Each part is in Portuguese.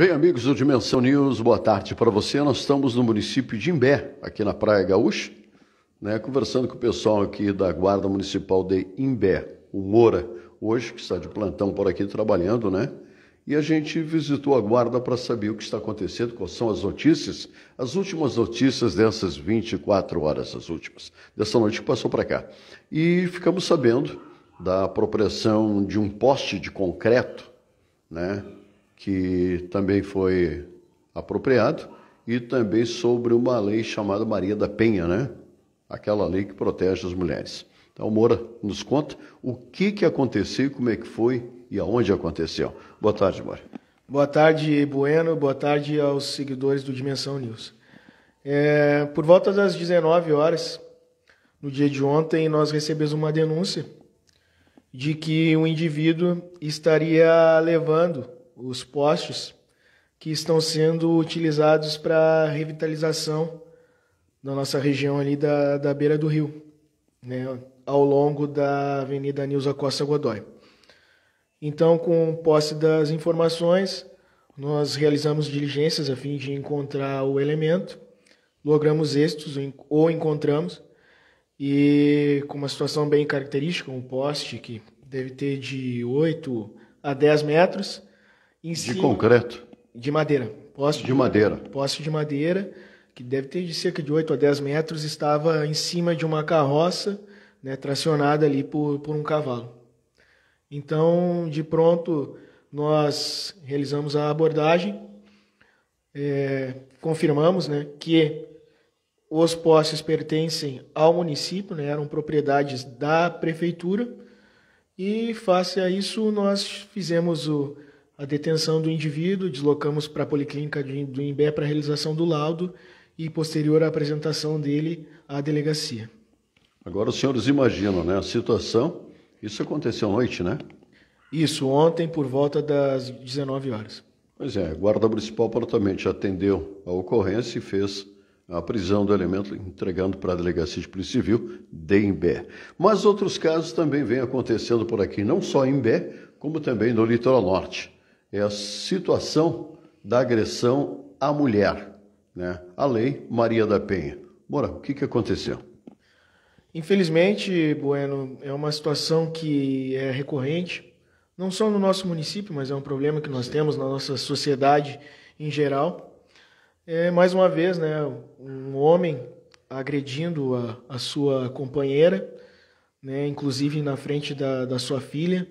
Bem, amigos do Dimensão News, boa tarde para você. Nós estamos no município de Imbé, aqui na Praia Gaúcha, né, conversando com o pessoal aqui da Guarda Municipal de Imbé, o Moura, hoje, que está de plantão por aqui trabalhando, né? E a gente visitou a guarda para saber o que está acontecendo, quais são as notícias, as últimas notícias dessas 24 horas, as últimas, dessa noite que passou para cá. E ficamos sabendo da apropriação de um poste de concreto, né? que também foi apropriado, e também sobre uma lei chamada Maria da Penha, né? Aquela lei que protege as mulheres. Então, Moura nos conta o que, que aconteceu, como é que foi e aonde aconteceu. Boa tarde, Moura. Boa tarde, Bueno. Boa tarde aos seguidores do Dimensão News. É, por volta das 19 horas, no dia de ontem, nós recebemos uma denúncia de que um indivíduo estaria levando os postes que estão sendo utilizados para revitalização da nossa região ali da, da beira do rio, né, ao longo da Avenida Nilza Costa Godoy. Então, com posse das informações, nós realizamos diligências a fim de encontrar o elemento, logramos êxitos ou encontramos, e com uma situação bem característica, um poste que deve ter de 8 a 10 metros, de cima, concreto? De madeira. Poste de, de madeira. Poste de madeira, que deve ter de cerca de 8 a 10 metros, estava em cima de uma carroça, né, tracionada ali por, por um cavalo. Então, de pronto, nós realizamos a abordagem, é, confirmamos né, que os postes pertencem ao município, né, eram propriedades da prefeitura, e face a isso nós fizemos o a detenção do indivíduo, deslocamos para a Policlínica do Imbé para a realização do laudo e posterior à apresentação dele à delegacia. Agora os senhores imaginam, né, a situação. Isso aconteceu à noite, né? Isso, ontem por volta das 19 horas. Pois é, a Guarda Municipal prontamente atendeu a ocorrência e fez a prisão do elemento, entregando para a Delegacia de Polícia Civil de Imbé. Mas outros casos também vêm acontecendo por aqui, não só em Imbé, como também no litoral norte é a situação da agressão à mulher, né? A lei Maria da Penha. Bora, o que, que aconteceu? Infelizmente, Bueno, é uma situação que é recorrente, não só no nosso município, mas é um problema que nós Sim. temos na nossa sociedade em geral. É, mais uma vez, né, um homem agredindo a, a sua companheira, né, inclusive na frente da, da sua filha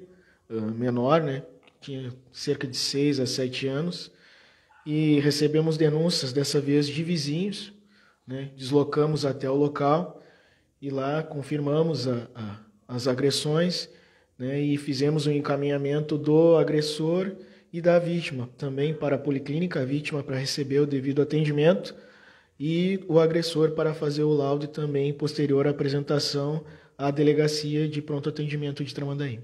ah, menor, né, tinha cerca de 6 a 7 anos, e recebemos denúncias, dessa vez de vizinhos. Né? Deslocamos até o local e lá confirmamos a, a, as agressões né? e fizemos o um encaminhamento do agressor e da vítima, também para a policlínica, a vítima para receber o devido atendimento e o agressor para fazer o laudo e também posterior apresentação à delegacia de pronto atendimento de Tramandaí.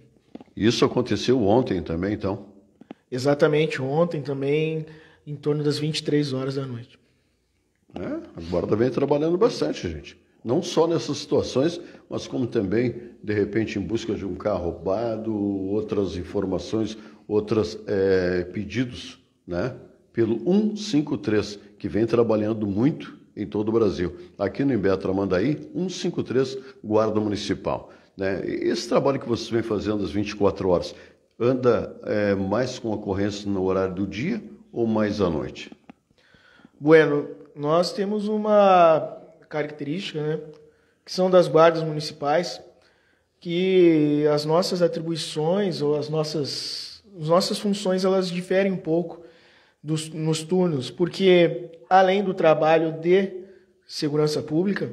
Isso aconteceu ontem também, então? Exatamente, ontem também, em torno das 23 horas da noite. É, a guarda vem trabalhando bastante, gente. Não só nessas situações, mas como também, de repente, em busca de um carro roubado, outras informações, outros é, pedidos, né? Pelo 153, que vem trabalhando muito em todo o Brasil. Aqui no Imbetra 153, Guarda Municipal. Né? Esse trabalho que vocês vem fazendo às 24 horas, anda é, mais com ocorrência no horário do dia ou mais à noite? Bueno, nós temos uma característica, né? que são das guardas municipais, que as nossas atribuições ou as nossas, as nossas funções elas diferem um pouco dos, nos turnos, porque além do trabalho de segurança pública,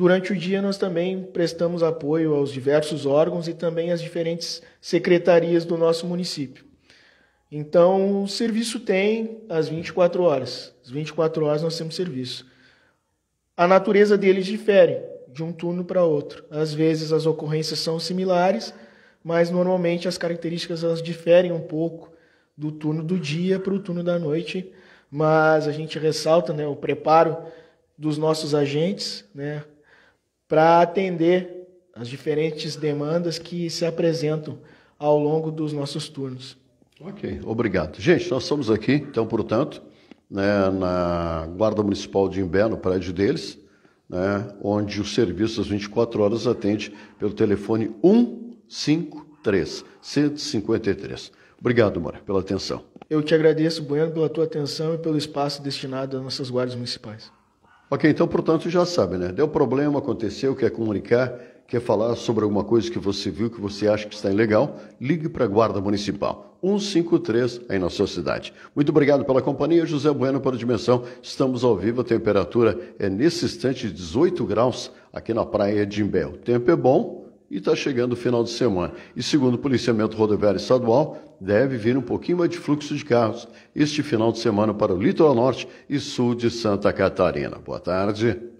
Durante o dia, nós também prestamos apoio aos diversos órgãos e também às diferentes secretarias do nosso município. Então, o serviço tem as 24 horas. As 24 horas nós temos serviço. A natureza deles difere de um turno para outro. Às vezes as ocorrências são similares, mas normalmente as características elas diferem um pouco do turno do dia para o turno da noite. Mas a gente ressalta né, o preparo dos nossos agentes, né, para atender as diferentes demandas que se apresentam ao longo dos nossos turnos. Ok, obrigado. Gente, nós estamos aqui, então, portanto, né, na Guarda Municipal de Imbé, no prédio deles, né, onde o serviço às 24 horas atende pelo telefone 153 153. Obrigado, Mora, pela atenção. Eu te agradeço, Bueno, pela tua atenção e pelo espaço destinado às nossas guardas municipais. Ok, então, portanto, já sabe, né? Deu problema, aconteceu, quer comunicar, quer falar sobre alguma coisa que você viu, que você acha que está ilegal, ligue para a Guarda Municipal, 153 aí na sua cidade. Muito obrigado pela companhia, José Bueno para a Dimensão. Estamos ao vivo, a temperatura é nesse instante 18 graus aqui na praia de Imbé. O tempo é bom, e está chegando o final de semana. E segundo o policiamento rodoviário estadual, deve vir um pouquinho mais de fluxo de carros este final de semana para o litoral norte e sul de Santa Catarina. Boa tarde.